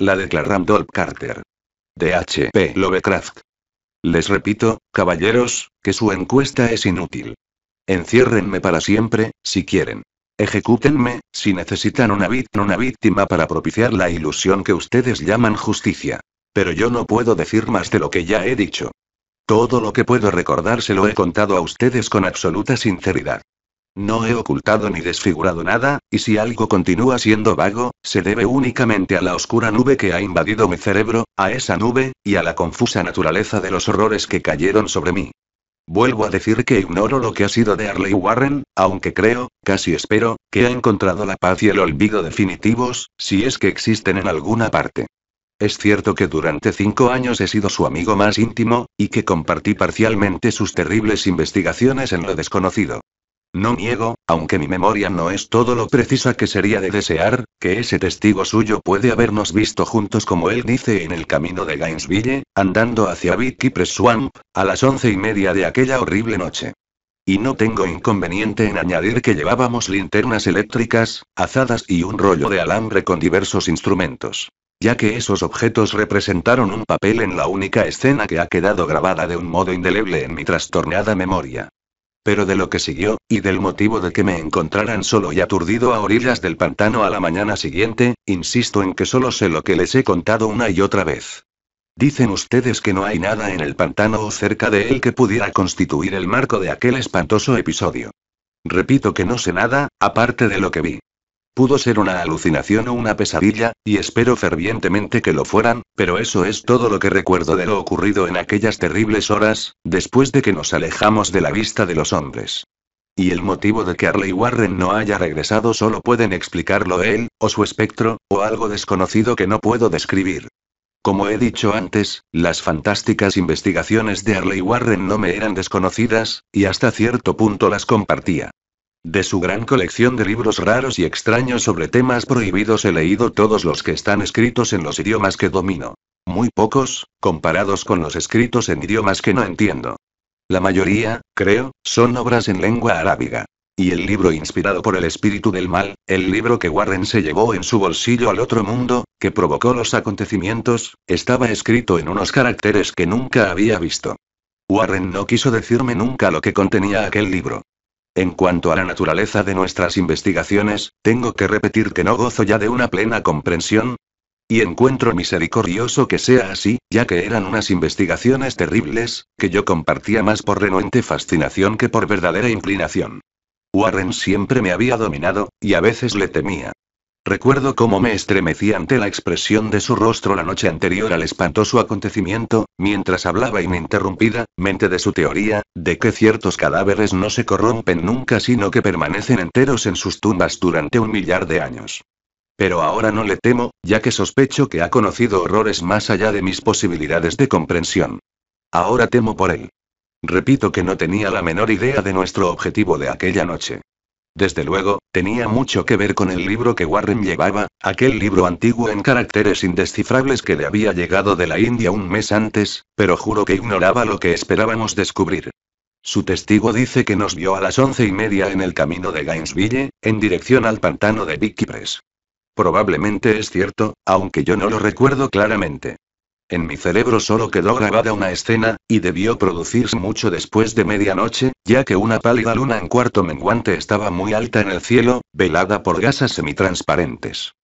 la declaran Dolp Carter. D.H.P. Lovecraft. Les repito, caballeros, que su encuesta es inútil. Enciérrenme para siempre, si quieren. Ejecútenme, si necesitan una víctima para propiciar la ilusión que ustedes llaman justicia. Pero yo no puedo decir más de lo que ya he dicho. Todo lo que puedo recordar se lo he contado a ustedes con absoluta sinceridad. No he ocultado ni desfigurado nada, y si algo continúa siendo vago, se debe únicamente a la oscura nube que ha invadido mi cerebro, a esa nube, y a la confusa naturaleza de los horrores que cayeron sobre mí. Vuelvo a decir que ignoro lo que ha sido de Harley Warren, aunque creo, casi espero, que ha encontrado la paz y el olvido definitivos, si es que existen en alguna parte. Es cierto que durante cinco años he sido su amigo más íntimo, y que compartí parcialmente sus terribles investigaciones en lo desconocido. No niego, aunque mi memoria no es todo lo precisa que sería de desear, que ese testigo suyo puede habernos visto juntos como él dice en el camino de Gainesville, andando hacia Vicky Cypress Swamp, a las once y media de aquella horrible noche. Y no tengo inconveniente en añadir que llevábamos linternas eléctricas, azadas y un rollo de alambre con diversos instrumentos. Ya que esos objetos representaron un papel en la única escena que ha quedado grabada de un modo indeleble en mi trastornada memoria. Pero de lo que siguió, y del motivo de que me encontraran solo y aturdido a orillas del pantano a la mañana siguiente, insisto en que solo sé lo que les he contado una y otra vez. Dicen ustedes que no hay nada en el pantano o cerca de él que pudiera constituir el marco de aquel espantoso episodio. Repito que no sé nada, aparte de lo que vi. Pudo ser una alucinación o una pesadilla, y espero fervientemente que lo fueran, pero eso es todo lo que recuerdo de lo ocurrido en aquellas terribles horas, después de que nos alejamos de la vista de los hombres. Y el motivo de que Arley Warren no haya regresado solo pueden explicarlo él, o su espectro, o algo desconocido que no puedo describir. Como he dicho antes, las fantásticas investigaciones de Harley Warren no me eran desconocidas, y hasta cierto punto las compartía. De su gran colección de libros raros y extraños sobre temas prohibidos he leído todos los que están escritos en los idiomas que domino. Muy pocos, comparados con los escritos en idiomas que no entiendo. La mayoría, creo, son obras en lengua arábiga. Y el libro inspirado por el espíritu del mal, el libro que Warren se llevó en su bolsillo al otro mundo, que provocó los acontecimientos, estaba escrito en unos caracteres que nunca había visto. Warren no quiso decirme nunca lo que contenía aquel libro. En cuanto a la naturaleza de nuestras investigaciones, tengo que repetir que no gozo ya de una plena comprensión. Y encuentro misericordioso que sea así, ya que eran unas investigaciones terribles, que yo compartía más por renuente fascinación que por verdadera inclinación. Warren siempre me había dominado, y a veces le temía. Recuerdo cómo me estremecí ante la expresión de su rostro la noche anterior al espantoso acontecimiento, mientras hablaba ininterrumpida, mente de su teoría, de que ciertos cadáveres no se corrompen nunca sino que permanecen enteros en sus tumbas durante un millar de años. Pero ahora no le temo, ya que sospecho que ha conocido horrores más allá de mis posibilidades de comprensión. Ahora temo por él. Repito que no tenía la menor idea de nuestro objetivo de aquella noche. Desde luego, tenía mucho que ver con el libro que Warren llevaba, aquel libro antiguo en caracteres indescifrables que le había llegado de la India un mes antes, pero juro que ignoraba lo que esperábamos descubrir. Su testigo dice que nos vio a las once y media en el camino de Gainesville, en dirección al pantano de Vicky Press. Probablemente es cierto, aunque yo no lo recuerdo claramente. En mi cerebro solo quedó grabada una escena, y debió producirse mucho después de medianoche, ya que una pálida luna en cuarto menguante estaba muy alta en el cielo, velada por gasas semitransparentes.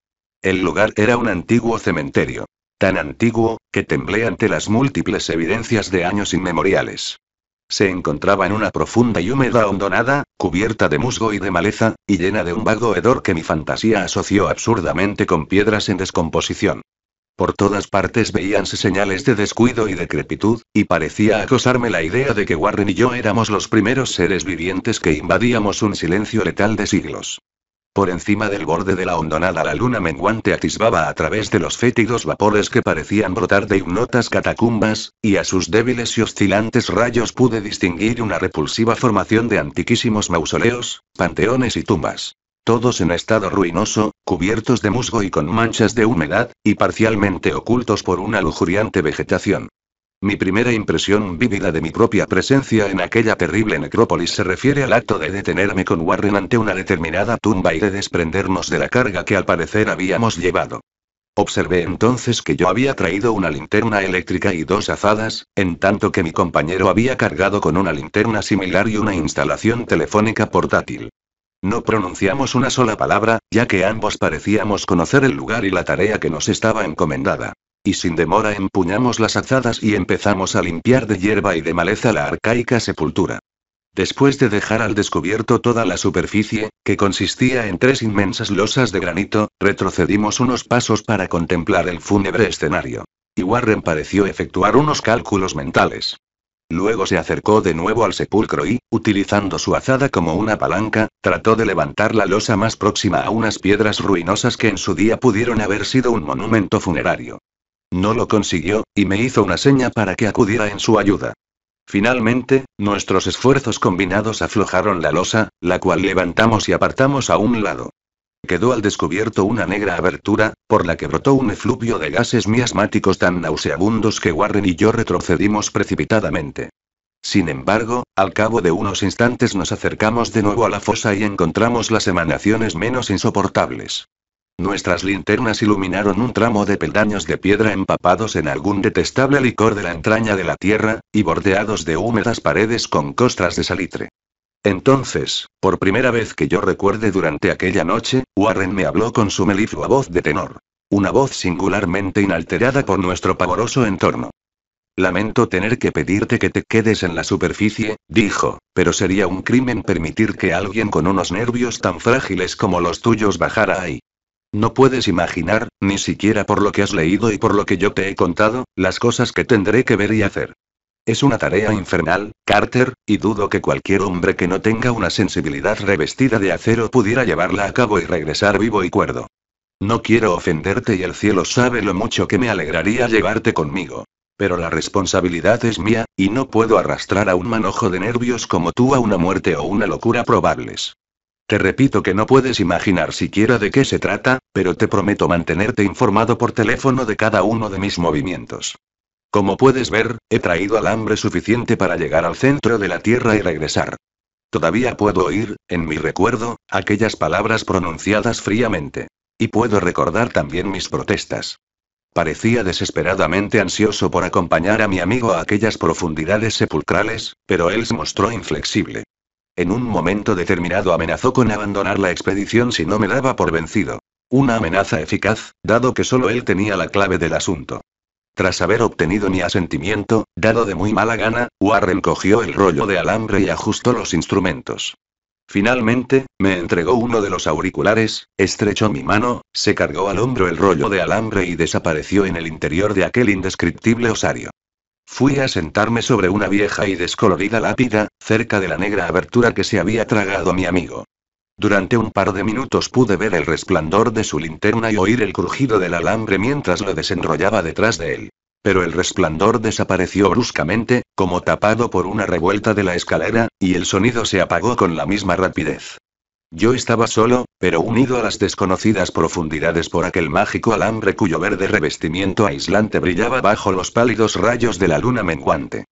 El lugar era un antiguo cementerio. Tan antiguo, que temblé ante las múltiples evidencias de años inmemoriales. Se encontraba en una profunda y húmeda hondonada, cubierta de musgo y de maleza, y llena de un vago hedor que mi fantasía asoció absurdamente con piedras en descomposición. Por todas partes veíanse señales de descuido y decrepitud, y parecía acosarme la idea de que Warren y yo éramos los primeros seres vivientes que invadíamos un silencio letal de siglos. Por encima del borde de la hondonada la luna menguante atisbaba a través de los fétidos vapores que parecían brotar de ignotas catacumbas, y a sus débiles y oscilantes rayos pude distinguir una repulsiva formación de antiquísimos mausoleos, panteones y tumbas todos en estado ruinoso, cubiertos de musgo y con manchas de humedad, y parcialmente ocultos por una lujuriante vegetación. Mi primera impresión vívida de mi propia presencia en aquella terrible necrópolis se refiere al acto de detenerme con Warren ante una determinada tumba y de desprendernos de la carga que al parecer habíamos llevado. Observé entonces que yo había traído una linterna eléctrica y dos azadas, en tanto que mi compañero había cargado con una linterna similar y una instalación telefónica portátil. No pronunciamos una sola palabra, ya que ambos parecíamos conocer el lugar y la tarea que nos estaba encomendada. Y sin demora empuñamos las azadas y empezamos a limpiar de hierba y de maleza la arcaica sepultura. Después de dejar al descubierto toda la superficie, que consistía en tres inmensas losas de granito, retrocedimos unos pasos para contemplar el fúnebre escenario. Y Warren pareció efectuar unos cálculos mentales. Luego se acercó de nuevo al sepulcro y, utilizando su azada como una palanca, trató de levantar la losa más próxima a unas piedras ruinosas que en su día pudieron haber sido un monumento funerario. No lo consiguió, y me hizo una seña para que acudiera en su ayuda. Finalmente, nuestros esfuerzos combinados aflojaron la losa, la cual levantamos y apartamos a un lado quedó al descubierto una negra abertura, por la que brotó un efluvio de gases miasmáticos tan nauseabundos que Warren y yo retrocedimos precipitadamente. Sin embargo, al cabo de unos instantes nos acercamos de nuevo a la fosa y encontramos las emanaciones menos insoportables. Nuestras linternas iluminaron un tramo de peldaños de piedra empapados en algún detestable licor de la entraña de la tierra, y bordeados de húmedas paredes con costras de salitre. Entonces, por primera vez que yo recuerde durante aquella noche, Warren me habló con su meliflua voz de tenor. Una voz singularmente inalterada por nuestro pavoroso entorno. Lamento tener que pedirte que te quedes en la superficie, dijo, pero sería un crimen permitir que alguien con unos nervios tan frágiles como los tuyos bajara ahí. No puedes imaginar, ni siquiera por lo que has leído y por lo que yo te he contado, las cosas que tendré que ver y hacer. Es una tarea infernal, Carter, y dudo que cualquier hombre que no tenga una sensibilidad revestida de acero pudiera llevarla a cabo y regresar vivo y cuerdo. No quiero ofenderte y el cielo sabe lo mucho que me alegraría llevarte conmigo. Pero la responsabilidad es mía, y no puedo arrastrar a un manojo de nervios como tú a una muerte o una locura probables. Te repito que no puedes imaginar siquiera de qué se trata, pero te prometo mantenerte informado por teléfono de cada uno de mis movimientos. Como puedes ver, he traído alambre suficiente para llegar al centro de la Tierra y regresar. Todavía puedo oír, en mi recuerdo, aquellas palabras pronunciadas fríamente. Y puedo recordar también mis protestas. Parecía desesperadamente ansioso por acompañar a mi amigo a aquellas profundidades sepulcrales, pero él se mostró inflexible. En un momento determinado amenazó con abandonar la expedición si no me daba por vencido. Una amenaza eficaz, dado que solo él tenía la clave del asunto. Tras haber obtenido mi asentimiento, dado de muy mala gana, Warren cogió el rollo de alambre y ajustó los instrumentos. Finalmente, me entregó uno de los auriculares, estrechó mi mano, se cargó al hombro el rollo de alambre y desapareció en el interior de aquel indescriptible osario. Fui a sentarme sobre una vieja y descolorida lápida, cerca de la negra abertura que se había tragado mi amigo. Durante un par de minutos pude ver el resplandor de su linterna y oír el crujido del alambre mientras lo desenrollaba detrás de él. Pero el resplandor desapareció bruscamente, como tapado por una revuelta de la escalera, y el sonido se apagó con la misma rapidez. Yo estaba solo, pero unido a las desconocidas profundidades por aquel mágico alambre cuyo verde revestimiento aislante brillaba bajo los pálidos rayos de la luna menguante.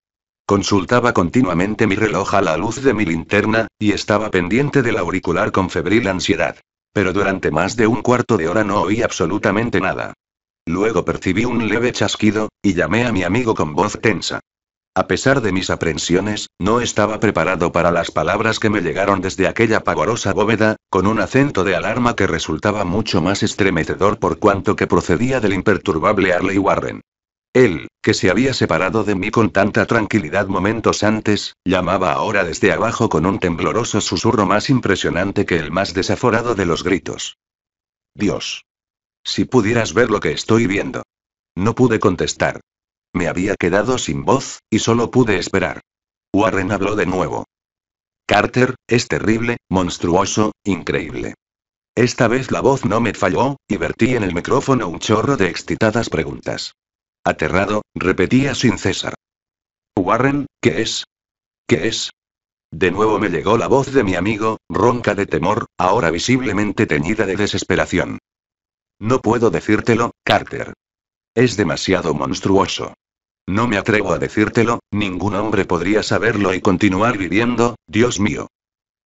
Consultaba continuamente mi reloj a la luz de mi linterna, y estaba pendiente del auricular con febril ansiedad. Pero durante más de un cuarto de hora no oí absolutamente nada. Luego percibí un leve chasquido, y llamé a mi amigo con voz tensa. A pesar de mis aprensiones, no estaba preparado para las palabras que me llegaron desde aquella pavorosa bóveda, con un acento de alarma que resultaba mucho más estremecedor por cuanto que procedía del imperturbable Harley Warren. Él, que se había separado de mí con tanta tranquilidad momentos antes, llamaba ahora desde abajo con un tembloroso susurro más impresionante que el más desaforado de los gritos. Dios. Si pudieras ver lo que estoy viendo. No pude contestar. Me había quedado sin voz, y solo pude esperar. Warren habló de nuevo. Carter, es terrible, monstruoso, increíble. Esta vez la voz no me falló, y vertí en el micrófono un chorro de excitadas preguntas. Aterrado, repetía sin cesar. Warren, ¿qué es? ¿Qué es? De nuevo me llegó la voz de mi amigo, ronca de temor, ahora visiblemente teñida de desesperación. No puedo decírtelo, Carter. Es demasiado monstruoso. No me atrevo a decírtelo, ningún hombre podría saberlo y continuar viviendo, Dios mío.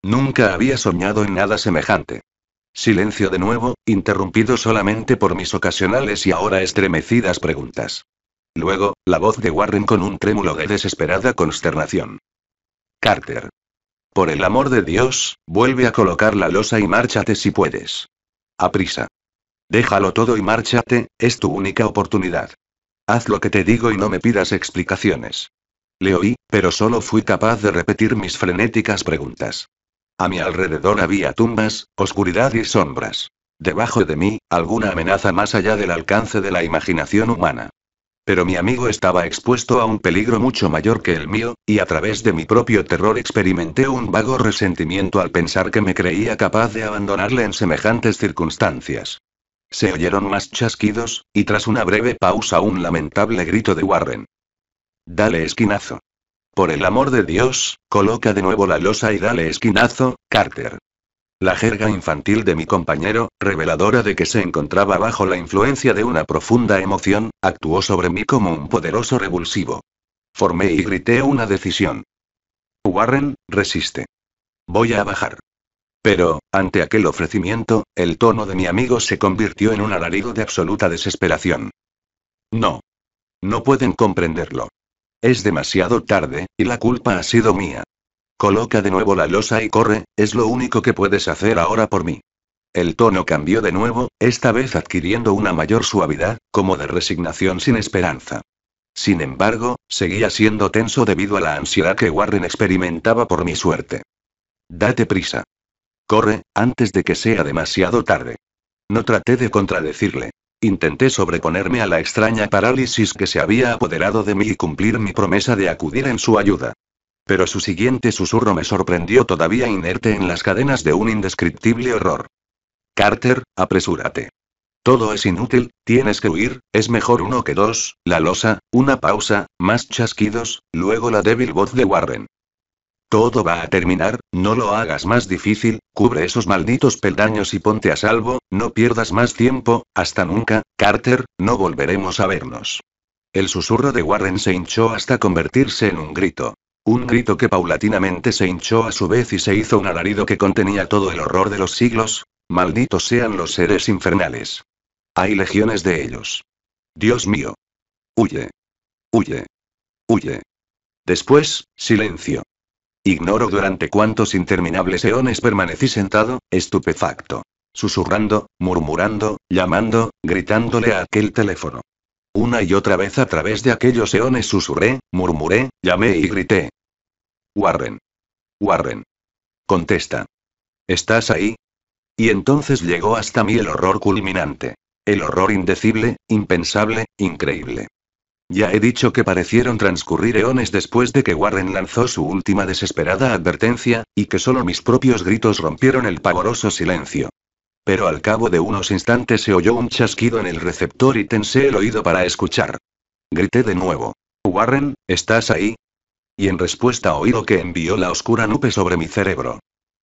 Nunca había soñado en nada semejante. Silencio de nuevo, interrumpido solamente por mis ocasionales y ahora estremecidas preguntas. Luego, la voz de Warren con un trémulo de desesperada consternación. Carter. Por el amor de Dios, vuelve a colocar la losa y márchate si puedes. Aprisa. Déjalo todo y márchate, es tu única oportunidad. Haz lo que te digo y no me pidas explicaciones. Le oí, pero solo fui capaz de repetir mis frenéticas preguntas. A mi alrededor había tumbas, oscuridad y sombras. Debajo de mí, alguna amenaza más allá del alcance de la imaginación humana. Pero mi amigo estaba expuesto a un peligro mucho mayor que el mío, y a través de mi propio terror experimenté un vago resentimiento al pensar que me creía capaz de abandonarle en semejantes circunstancias. Se oyeron más chasquidos, y tras una breve pausa un lamentable grito de Warren. Dale esquinazo. Por el amor de Dios, coloca de nuevo la losa y dale esquinazo, Carter. La jerga infantil de mi compañero, reveladora de que se encontraba bajo la influencia de una profunda emoción, actuó sobre mí como un poderoso revulsivo. Formé y grité una decisión. Warren, resiste. Voy a bajar. Pero, ante aquel ofrecimiento, el tono de mi amigo se convirtió en un alarido de absoluta desesperación. No. No pueden comprenderlo. Es demasiado tarde, y la culpa ha sido mía. Coloca de nuevo la losa y corre, es lo único que puedes hacer ahora por mí. El tono cambió de nuevo, esta vez adquiriendo una mayor suavidad, como de resignación sin esperanza. Sin embargo, seguía siendo tenso debido a la ansiedad que Warren experimentaba por mi suerte. Date prisa. Corre, antes de que sea demasiado tarde. No traté de contradecirle. Intenté sobreponerme a la extraña parálisis que se había apoderado de mí y cumplir mi promesa de acudir en su ayuda. Pero su siguiente susurro me sorprendió todavía inerte en las cadenas de un indescriptible horror. Carter, apresúrate. Todo es inútil, tienes que huir, es mejor uno que dos, la losa, una pausa, más chasquidos, luego la débil voz de Warren. Todo va a terminar, no lo hagas más difícil, cubre esos malditos peldaños y ponte a salvo, no pierdas más tiempo, hasta nunca, Carter, no volveremos a vernos. El susurro de Warren se hinchó hasta convertirse en un grito. Un grito que paulatinamente se hinchó a su vez y se hizo un alarido que contenía todo el horror de los siglos. Malditos sean los seres infernales. Hay legiones de ellos. Dios mío. Huye. Huye. Huye. Después, silencio. Ignoro durante cuántos interminables eones permanecí sentado, estupefacto. Susurrando, murmurando, llamando, gritándole a aquel teléfono. Una y otra vez a través de aquellos eones susurré, murmuré, llamé y grité. Warren. Warren. Contesta. ¿Estás ahí? Y entonces llegó hasta mí el horror culminante. El horror indecible, impensable, increíble. Ya he dicho que parecieron transcurrir eones después de que Warren lanzó su última desesperada advertencia, y que solo mis propios gritos rompieron el pavoroso silencio. Pero al cabo de unos instantes se oyó un chasquido en el receptor y tensé el oído para escuchar. Grité de nuevo. Warren, ¿estás ahí? Y en respuesta oí lo que envió la oscura nube sobre mi cerebro.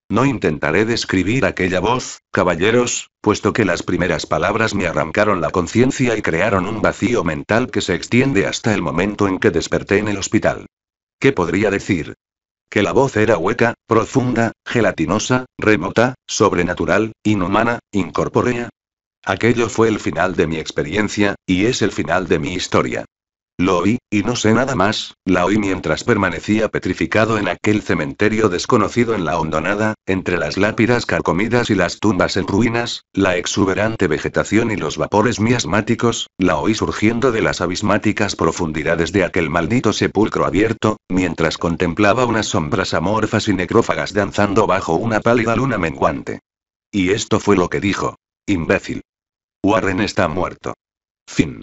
No intentaré describir aquella voz, caballeros, puesto que las primeras palabras me arrancaron la conciencia y crearon un vacío mental que se extiende hasta el momento en que desperté en el hospital. ¿Qué podría decir? Que la voz era hueca, profunda, gelatinosa, remota, sobrenatural, inhumana, incorpórea. Aquello fue el final de mi experiencia, y es el final de mi historia. Lo oí, y no sé nada más, la oí mientras permanecía petrificado en aquel cementerio desconocido en la hondonada, entre las lápidas carcomidas y las tumbas en ruinas, la exuberante vegetación y los vapores miasmáticos, la oí surgiendo de las abismáticas profundidades de aquel maldito sepulcro abierto, mientras contemplaba unas sombras amorfas y necrófagas danzando bajo una pálida luna menguante. Y esto fue lo que dijo. Imbécil. Warren está muerto. Fin.